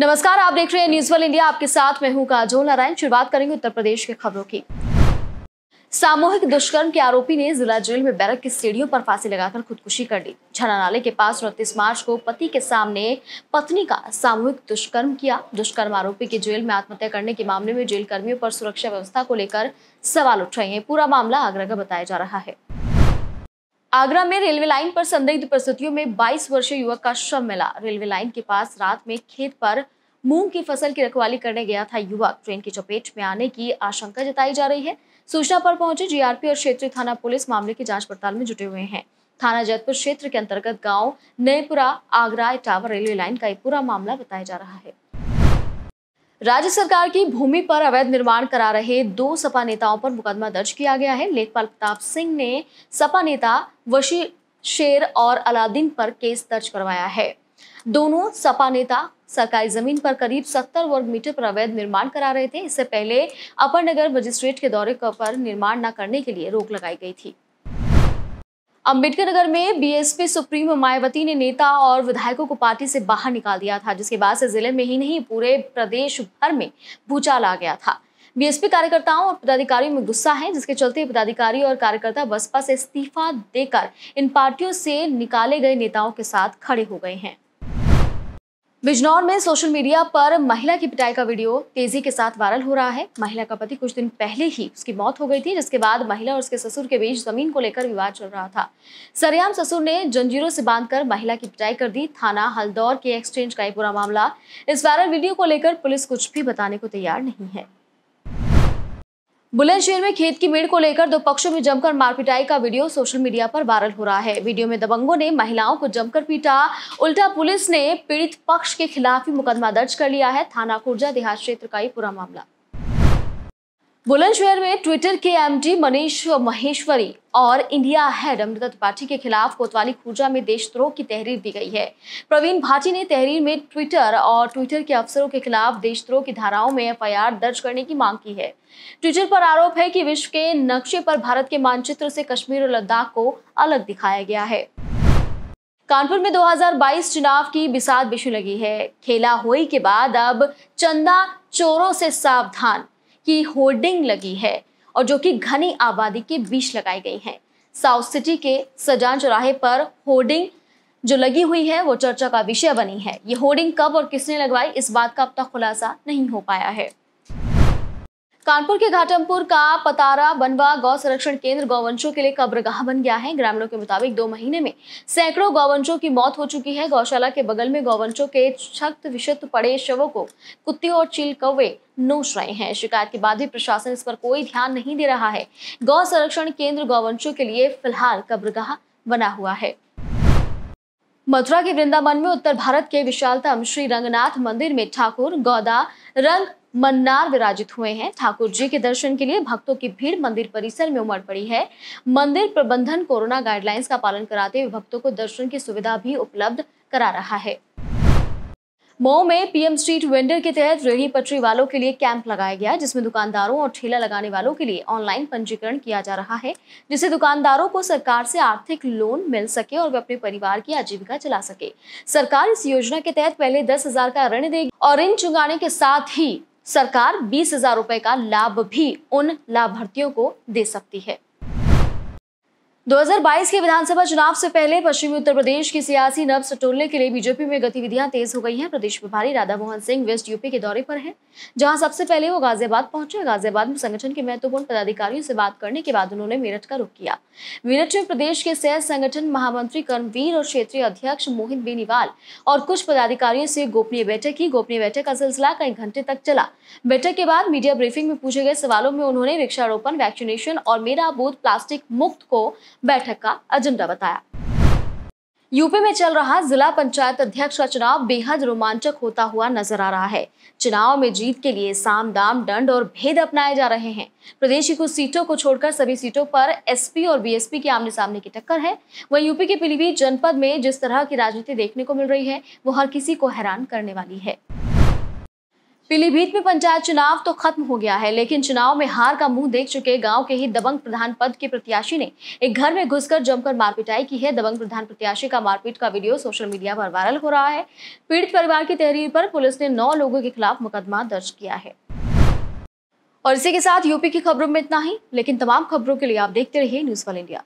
नमस्कार आप देख रहे हैं न्यूज वन इंडिया आपके साथ मैं हूं काजोल नारायण शुरुआत करेंगे उत्तर प्रदेश के खबरों की सामूहिक दुष्कर्म के आरोपी ने जिला जेल में बैरक की सीढ़ियों पर फांसी लगाकर खुदकुशी कर ली झना नाले के पास उनतीस मार्च को पति के सामने पत्नी का सामूहिक दुष्कर्म किया दुष्कर्म आरोपी की जेल में आत्महत्या करने के मामले में जेल कर्मियों पर सुरक्षा व्यवस्था को लेकर सवाल उठ रहे हैं पूरा मामला आगरा का बताया जा रहा है आगरा में रेलवे लाइन पर संदिग्ध परिस्थितियों में 22 वर्षीय युवक का शव मिला रेलवे लाइन के पास रात में खेत पर मूंग की फसल की रखवाली करने गया था युवक ट्रेन की चपेट में आने की आशंका जताई जा रही है सूचना पर पहुंचे जीआरपी और क्षेत्रीय थाना पुलिस मामले की जांच पड़ताल में जुटे हुए हैं थाना जैतपुर क्षेत्र के अंतर्गत गांव नयपुरा आगरा इटावा रेलवे लाइन का एक पूरा मामला बताया जा रहा है राज्य सरकार की भूमि पर अवैध निर्माण करा रहे दो सपा नेताओं पर मुकदमा दर्ज किया गया है लेखपाल प्रताप सिंह ने सपा नेता वशी शेर और अलादीन पर केस दर्ज करवाया है दोनों सपा नेता सरकारी जमीन पर करीब सत्तर वर्ग मीटर पर अवैध निर्माण करा रहे थे इससे पहले अपर नगर मजिस्ट्रेट के दौरे पर निर्माण न करने के लिए रोक लगाई गई थी अंबेडकर नगर में बीएसपी सुप्रीमो मायावती ने नेता और विधायकों को पार्टी से बाहर निकाल दिया था जिसके बाद से जिले में ही नहीं पूरे प्रदेश भर में भूचाल आ गया था बीएसपी कार्यकर्ताओं और पदाधिकारियों में गुस्सा है जिसके चलते पदाधिकारी और कार्यकर्ता बसपा से इस्तीफा देकर इन पार्टियों से निकाले गए नेताओं के साथ खड़े हो गए हैं बिजनौर में सोशल मीडिया पर महिला की पिटाई का वीडियो तेजी के साथ वायरल हो रहा है महिला का पति कुछ दिन पहले ही उसकी मौत हो गई थी जिसके बाद महिला और उसके ससुर के बीच जमीन को लेकर विवाद चल रहा था सरयाम ससुर ने जंजीरों से बांधकर महिला की पिटाई कर दी थाना हल्दौर के एक्सचेंज का ये पूरा मामला इस वायरल वीडियो को लेकर पुलिस कुछ भी बताने को तैयार नहीं है बुलंदशहर में खेत की भीड़ को लेकर दो पक्षों में जमकर मारपिटाई का वीडियो सोशल मीडिया पर वायरल हो रहा है वीडियो में दबंगों ने महिलाओं को जमकर पीटा उल्टा पुलिस ने पीड़ित पक्ष के खिलाफ ही मुकदमा दर्ज कर लिया है थाना कुर्जा देहात क्षेत्र का ये पूरा मामला बुलंदशहर में ट्विटर के एमडी मनीष महेश्वरी और इंडिया हेड अमृता त्रिपाठी के खिलाफ कोतवाली खुर्जा में देशद्रोह की तहरीर दी गई है प्रवीण भाटी ने तहरीर में ट्विटर और ट्विटर के अफसरों के खिलाफ देशद्रोह की धाराओं में एफआईआर दर्ज करने की मांग की है ट्विटर पर आरोप है कि विश्व के नक्शे पर भारत के मानचित्र से कश्मीर और लद्दाख को अलग दिखाया गया है कानपुर में 2022 चुनाव की बिसात बिशु लगी है खेला होई के बाद अब चंदा चोरों से सावधान की होर्डिंग लगी है और जो कि घनी आबादी के बीच लगाई गई है साउथ सिटी के सजान चौराहे पर होर्डिंग जो लगी हुई है वो चर्चा का विषय बनी है ये होर्डिंग कब और किसने लगवाई इस बात का अब तक खुलासा नहीं हो पाया है कानपुर के घाटमपुर का पतारा बनवा गौ संरक्षण केंद्र गौवंशों के लिए कब्रगाह बन गया है ग्रामीणों के मुताबिक दो महीने में सैकड़ों गौवंशों की मौत हो चुकी है गौशाला के बगल में गौवंशों के छक्त विषक्त पड़े शवों को कुत्ते और चील कौवे नोच रहे हैं शिकायत के बाद भी प्रशासन इस पर कोई ध्यान नहीं दे रहा है गौ संरक्षण केंद्र गौवंशों के लिए फिलहाल कब्रगाह बना हुआ है मथुरा के वृंदावन में उत्तर भारत के विशालतम श्री रंगनाथ मंदिर में ठाकुर गौदा रंग मन्नार विराजित हुए हैं ठाकुर जी के दर्शन के लिए भक्तों की भीड़ मंदिर परिसर में उमड़ पड़ी है मंदिर प्रबंधन कोरोना गाइडलाइंस का पालन कराते हुए भक्तों को दर्शन की सुविधा भी उपलब्ध करा रहा है मऊ में पीएम स्ट्रीट वेंडर के तहत रेहड़ी पटरी वालों के लिए कैंप लगाया गया जिसमें दुकानदारों और ठेला लगाने वालों के लिए ऑनलाइन पंजीकरण किया जा रहा है जिससे दुकानदारों को सरकार से आर्थिक लोन मिल सके और वे अपने परिवार की आजीविका चला सके सरकार इस योजना के तहत पहले दस हजार का ऋण देगी और ऋण चुकाने के साथ ही सरकार बीस हजार रुपए का लाभ भी उन लाभार्थियों को दे सकती है 2022 के विधानसभा चुनाव से पहले पश्चिमी उत्तर प्रदेश की सियासी नब्स टोलने के लिए बीजेपी में गतिविधियां तेज हो गई हैं प्रदेश प्रभारी राधा मोहन सिंह वेस्ट यूपी के दौरे पर हैं जहां सबसे पहले वो गाजियाबाद पहुंचे गाजियाबाद में संगठन के महत्वपूर्ण पदाधिकारियों से बात करने के बाद उन्होंने मेरठ का रुख किया मेरठ में प्रदेश के सह संगठन महामंत्री कर्मवीर और क्षेत्रीय अध्यक्ष मोहित बेनीवाल और कुछ पदाधिकारियों से गोपनीय बैठक की गोपनीय बैठक का सिलसिला कई घंटे तक चला बैठक के बाद मीडिया ब्रीफिंग में पूछे गए सवालों में उन्होंने वृक्षारोपण वैक्सीनेशन और मेरा बूथ प्लास्टिक मुक्त को बैठक का एजेंडा बताया यूपी में चल रहा जिला पंचायत अध्यक्ष का चुनाव बेहद रोमांचक होता हुआ नजर आ रहा है चुनाव में जीत के लिए साम दाम दंड और भेद अपनाए जा रहे हैं प्रदेश की कुछ सीटों को छोड़कर सभी सीटों पर एसपी और बीएसपी के आमने सामने की टक्कर है वहीं यूपी के पीलीभीत जनपद में जिस तरह की राजनीति देखने को मिल रही है वो हर किसी को हैरान करने वाली है पीलीभीत में पंचायत चुनाव तो खत्म हो गया है लेकिन चुनाव में हार का मुंह देख चुके गांव के ही दबंग प्रधान पद के प्रत्याशी ने एक घर में घुसकर जमकर मारपिटाई की है दबंग प्रधान प्रत्याशी का मारपीट का वीडियो सोशल मीडिया पर वायरल हो रहा है पीड़ित परिवार की तहरीर पर पुलिस ने नौ लोगों के खिलाफ मुकदमा दर्ज किया है और इसी के साथ यूपी की खबरों में इतना ही लेकिन तमाम खबरों के लिए आप देखते रहिए न्यूज वाल इंडिया